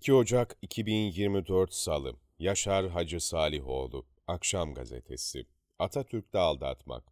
2 Ocak 2024 Salı Yaşar Hacı Salihoğlu Akşam Gazetesi Atatürk'te aldatmak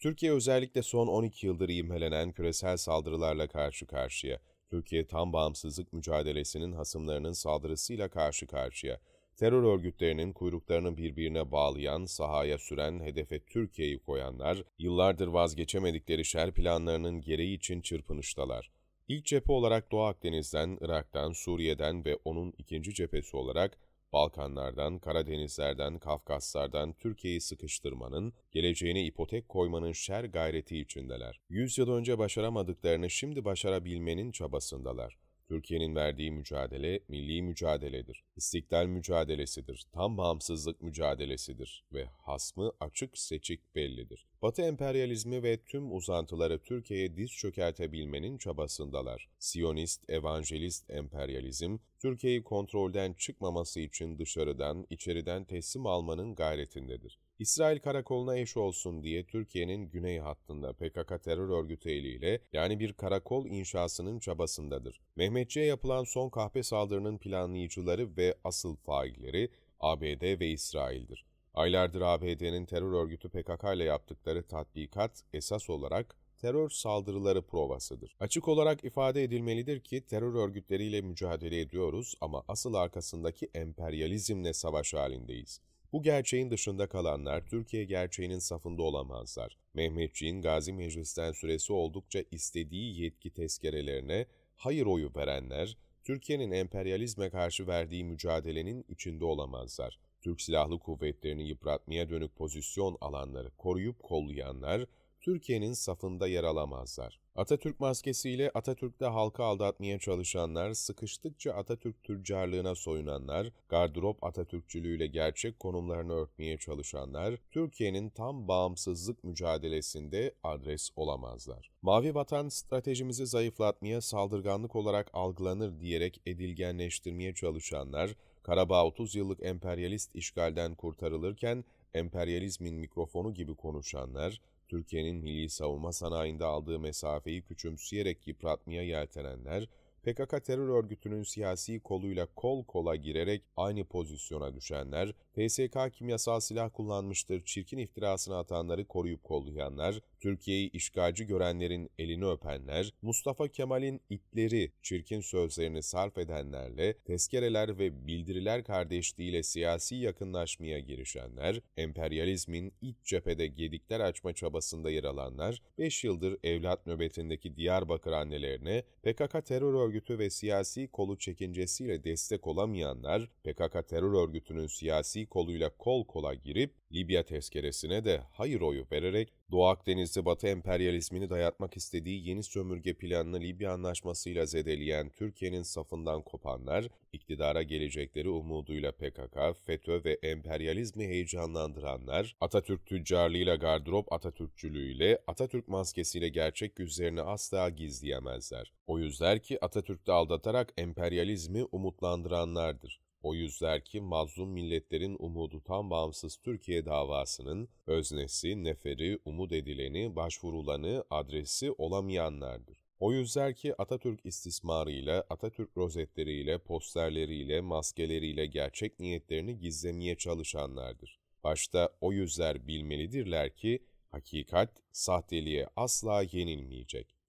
Türkiye özellikle son 12 yıldır imhelenen küresel saldırılarla karşı karşıya. Türkiye tam bağımsızlık mücadelesinin hasımlarının saldırısıyla karşı karşıya. Terör örgütlerinin kuyruklarını birbirine bağlayan, sahaya süren, hedefe Türkiye'yi koyanlar, yıllardır vazgeçemedikleri şer planlarının gereği için çırpınıştalar. İlk cephe olarak Doğu Akdeniz'den, Irak'tan, Suriye'den ve onun ikinci cephesi olarak Balkanlardan, Karadenizlerden, Kafkaslardan Türkiye'yi sıkıştırmanın, geleceğine ipotek koymanın şer gayreti içindeler. Yüz yıl önce başaramadıklarını şimdi başarabilmenin çabasındalar. Türkiye'nin verdiği mücadele milli mücadeledir. İstiklal mücadelesidir, tam bağımsızlık mücadelesidir ve hasmı açık seçik bellidir. Batı emperyalizmi ve tüm uzantıları Türkiye'ye diz çökertebilmenin çabasındalar. Siyonist, evangelist emperyalizm, Türkiye'yi kontrolden çıkmaması için dışarıdan, içeriden teslim almanın gayretindedir. İsrail karakoluna eş olsun diye Türkiye'nin güney hattında PKK terör örgütü eliyle yani bir karakol inşasının çabasındadır. Mehmet Ahmetçi'ye yapılan son kahpe saldırının planlayıcıları ve asıl failleri ABD ve İsrail'dir. Aylardır ABD'nin terör örgütü PKK ile yaptıkları tatbikat esas olarak terör saldırıları provasıdır. Açık olarak ifade edilmelidir ki terör örgütleriyle mücadele ediyoruz ama asıl arkasındaki emperyalizmle savaş halindeyiz. Bu gerçeğin dışında kalanlar Türkiye gerçeğinin safında olamazlar. Mehmetçiğin Gazi Meclis'ten süresi oldukça istediği yetki tezkerelerine hayır oyu verenler, Türkiye'nin emperyalizme karşı verdiği mücadelenin içinde olamazlar. Türk Silahlı Kuvvetleri'ni yıpratmaya dönük pozisyon alanları koruyup kollayanlar, Türkiye'nin safında yer alamazlar. Atatürk maskesiyle Atatürk'te halka aldatmaya çalışanlar, sıkıştıkça Atatürk tüccarlığına soyunanlar, gardırop Atatürkçülüğüyle gerçek konumlarını örtmeye çalışanlar, Türkiye'nin tam bağımsızlık mücadelesinde adres olamazlar. Mavi Vatan stratejimizi zayıflatmaya saldırganlık olarak algılanır diyerek edilgenleştirmeye çalışanlar, Karabağ 30 yıllık emperyalist işgalden kurtarılırken emperyalizmin mikrofonu gibi konuşanlar, Türkiye'nin milli savunma sanayinde aldığı mesafeyi küçümseyerek yıpratmaya yeltenenler, PKK terör örgütünün siyasi koluyla kol kola girerek aynı pozisyona düşenler, TSK kimyasal silah kullanmıştır çirkin iftirasını atanları koruyup kollayanlar, Türkiye'yi işgalci görenlerin elini öpenler, Mustafa Kemal'in itleri çirkin sözlerini sarf edenlerle, tezkereler ve bildiriler kardeşliğiyle siyasi yakınlaşmaya girişenler, emperyalizmin iç cephede gedikler açma çabasında yer alanlar, 5 yıldır evlat nöbetindeki Diyarbakır annelerine PKK terör örgütü örgütü ve siyasi kolu çekincesiyle destek olamayanlar, PKK terör örgütünün siyasi koluyla kol kola girip Libya tezkeresine de hayır oyu vererek Doğu Akdeniz'de Batı emperyalizmini dayatmak istediği yeni sömürge planını Libya anlaşmasıyla zedeleyen Türkiye'nin safından kopanlar, iktidara gelecekleri umuduyla PKK, FETÖ ve emperyalizmi heyecanlandıranlar, Atatürk tüccarlığıyla gardırop Atatürkçülüğüyle, Atatürk maskesiyle gerçek yüzlerini asla gizleyemezler. O yüzler ki Atatürk'te aldatarak emperyalizmi umutlandıranlardır. O yüzler ki mazlum milletlerin umudu tam bağımsız Türkiye davasının öznesi, neferi, umut edileni, başvurulanı, adresi olamayanlardır. O yüzler ki Atatürk istismarıyla, Atatürk rozetleriyle, posterleriyle, maskeleriyle gerçek niyetlerini gizlemeye çalışanlardır. Başta o yüzler bilmelidirler ki hakikat sahteliğe asla yenilmeyecek.